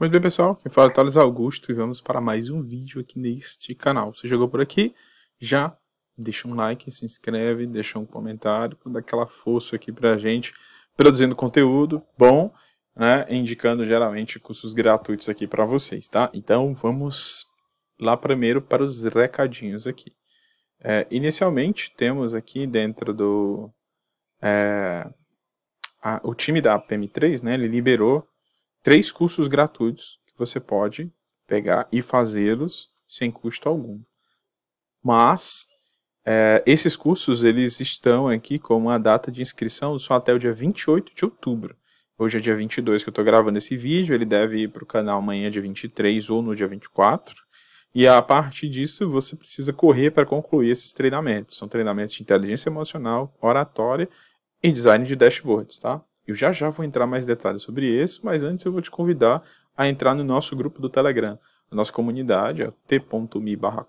Muito bem, pessoal. Quem fala é Thales Augusto e vamos para mais um vídeo aqui neste canal. Você chegou por aqui? Já deixa um like, se inscreve, deixa um comentário, dá aquela força aqui para a gente, produzindo conteúdo bom, né? Indicando geralmente cursos gratuitos aqui para vocês, tá? Então vamos lá primeiro para os recadinhos aqui. É, inicialmente temos aqui dentro do é, a, o time da PM3, né? Ele liberou três cursos gratuitos que você pode pegar e fazê-los sem custo algum. Mas é, esses cursos eles estão aqui com a data de inscrição só até o dia 28 de outubro. Hoje é dia 22 que eu estou gravando esse vídeo, ele deve ir para o canal amanhã dia 23 ou no dia 24. E a partir disso, você precisa correr para concluir esses treinamentos. São treinamentos de inteligência emocional, oratória e design de dashboards, tá? Eu já já vou entrar mais detalhes sobre isso, mas antes eu vou te convidar a entrar no nosso grupo do Telegram. A nossa comunidade é t.me barra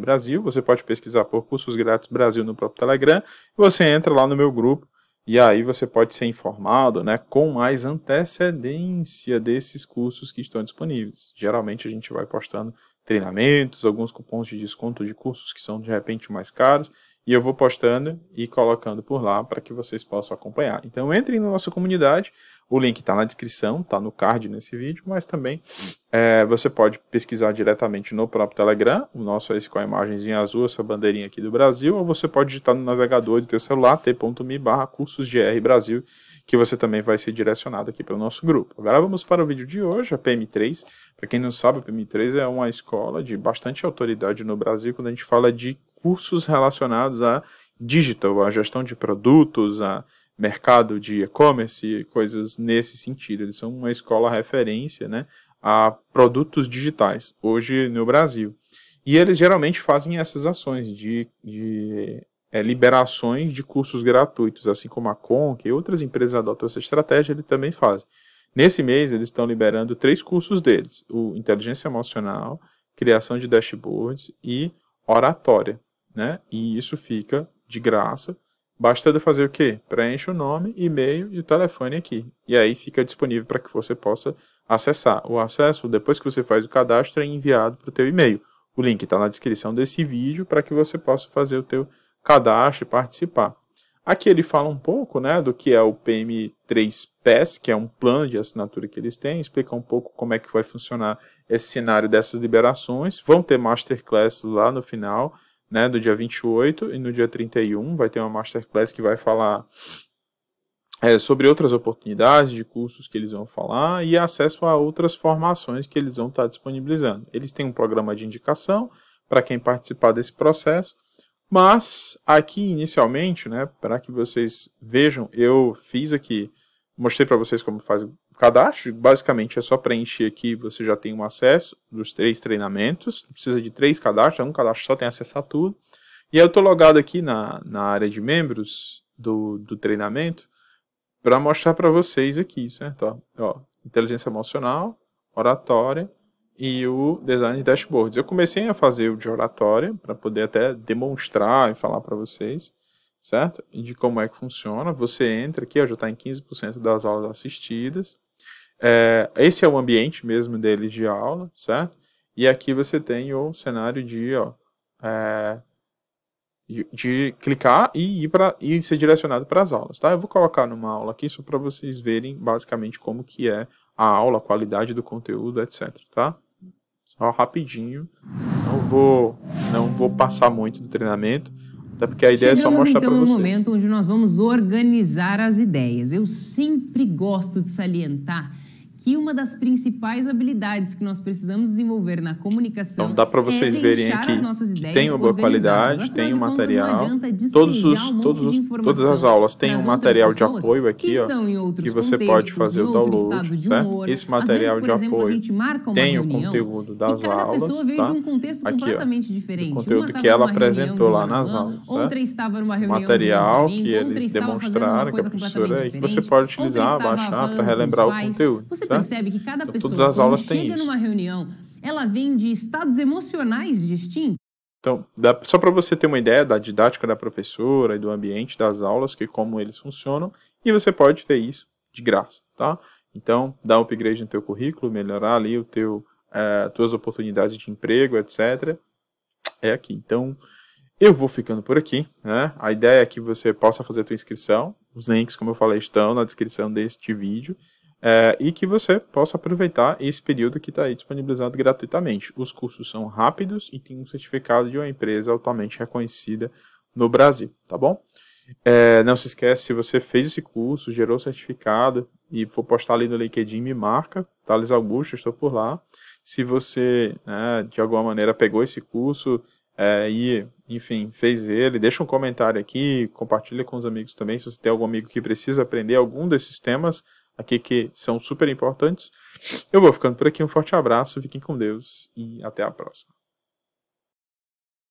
Brasil. Você pode pesquisar por Cursos Grátis Brasil no próprio Telegram. E você entra lá no meu grupo e aí você pode ser informado né, com mais antecedência desses cursos que estão disponíveis. Geralmente a gente vai postando treinamentos, alguns cupons de desconto de cursos que são de repente mais caros. E eu vou postando e colocando por lá para que vocês possam acompanhar. Então entrem na nossa comunidade, o link está na descrição, está no card nesse vídeo, mas também é, você pode pesquisar diretamente no próprio Telegram, o nosso é esse com a imagenzinha azul, essa bandeirinha aqui do Brasil, ou você pode digitar no navegador do seu celular, t.me barra Brasil, que você também vai ser direcionado aqui para o nosso grupo. Agora vamos para o vídeo de hoje, a PM3. Para quem não sabe, a PM3 é uma escola de bastante autoridade no Brasil quando a gente fala de cursos relacionados a digital, a gestão de produtos, a mercado de e-commerce e coisas nesse sentido. Eles são uma escola referência né, a produtos digitais, hoje no Brasil. E eles geralmente fazem essas ações de, de é, liberações de cursos gratuitos, assim como a Conk e outras empresas adotam essa estratégia, eles também fazem. Nesse mês, eles estão liberando três cursos deles: o Inteligência Emocional, Criação de Dashboards e Oratória. Né? E isso fica de graça Basta de fazer o quê? Preencha o nome, e-mail e o telefone aqui. E aí fica disponível para que você possa acessar. O acesso, depois que você faz o cadastro, é enviado para o teu e-mail. O link está na descrição desse vídeo para que você possa fazer o teu cadastro e participar. Aqui ele fala um pouco né, do que é o PM3PES, que é um plano de assinatura que eles têm, explica um pouco como é que vai funcionar esse cenário dessas liberações. Vão ter masterclasses lá no final né, do dia 28 e no dia 31 vai ter uma masterclass que vai falar é, sobre outras oportunidades de cursos que eles vão falar e acesso a outras formações que eles vão estar disponibilizando. Eles têm um programa de indicação para quem participar desse processo, mas aqui inicialmente, né, para que vocês vejam, eu fiz aqui, mostrei para vocês como faz cadastro, basicamente é só preencher aqui, você já tem um acesso dos três treinamentos, Não precisa de três cadastros, um cadastro só tem acesso a tudo. E aí eu estou logado aqui na, na área de membros do, do treinamento para mostrar para vocês aqui, certo? Ó, ó, inteligência emocional, oratória e o design de dashboards. Eu comecei a fazer o de oratória para poder até demonstrar e falar para vocês certo? De como é que funciona. Você entra aqui, ó, já está em 15% das aulas assistidas. É, esse é o ambiente mesmo deles de aula, certo? E aqui você tem o cenário de, ó, é, de clicar e ir para e ser direcionado para as aulas, tá? Eu vou colocar numa aula aqui só para vocês verem basicamente como que é a aula, a qualidade do conteúdo, etc, tá? Só rapidinho. Não vou não vou passar muito do treinamento. Até porque a ideia Chegamos, é só mostrar então, para vocês. Chegamos, então, momento onde nós vamos organizar as ideias. Eu sempre gosto de salientar que uma das principais habilidades que nós precisamos desenvolver na comunicação. Então dá para é vocês é verem aqui que tem uma boa qualidade, tem um material. Todos os, um todos os, todas as aulas têm um material de apoio aqui, que ó, que você pode fazer o download. Humor, Esse material vezes, de exemplo, apoio tem o conteúdo das aulas, tá? Um aqui, ó, O conteúdo que ela apresentou lá nas aulas, outra estava numa reunião material que eles demonstraram, que a professora, e que você pode utilizar, baixar para relembrar o conteúdo. Tá? percebe que cada então, pessoa todas as aulas chega isso. numa reunião, ela vem de estados emocionais distintos. Então, dá, só para você ter uma ideia da didática da professora e do ambiente das aulas, que como eles funcionam, e você pode ter isso de graça, tá? Então, dar um upgrade no teu currículo, melhorar ali o teu, é, tuas oportunidades de emprego, etc. É aqui. Então, eu vou ficando por aqui, né? A ideia é que você possa fazer a tua inscrição. Os links, como eu falei, estão na descrição deste vídeo é, e que você possa aproveitar esse período que está aí disponibilizado gratuitamente. Os cursos são rápidos e tem um certificado de uma empresa altamente reconhecida no Brasil, tá bom? É, não se esquece, se você fez esse curso, gerou certificado e for postar ali no LinkedIn, me marca, Thales Augusto, estou por lá. Se você, né, de alguma maneira, pegou esse curso é, e, enfim, fez ele, deixa um comentário aqui, compartilha com os amigos também, se você tem algum amigo que precisa aprender algum desses temas, aqui que são super importantes. Eu vou ficando por aqui, um forte abraço, fiquem com Deus e até a próxima.